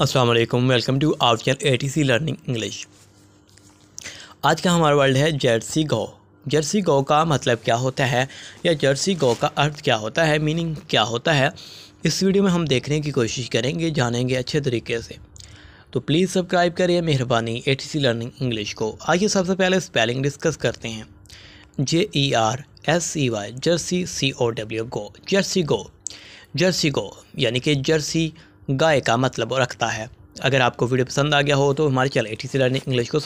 Aslam welcome to आवियन A T C learning English आज का हमारा वर्ल्ड है जर्सी गौ जर्सी गौ का मतलब क्या होता है या जर्सी गौ का अर्थ क्या होता है मीनिंग क्या होता है इस वीडियो में हम देखने की कोशिश करेंगे जानेंगे अच्छे तरीके से तो प्लीज़ सब्सक्राइब करिए मेहरबानी A T C learning English को आइए सबसे पहले स्पेलिंग डिस्कस करते हैं J E R S C Y jersey C O W go jersey go jersey go यानी कि जर्सी गाय का मतलब रखता है अगर आपको वीडियो पसंद आ गया हो तो हमारे channel A T C learning English को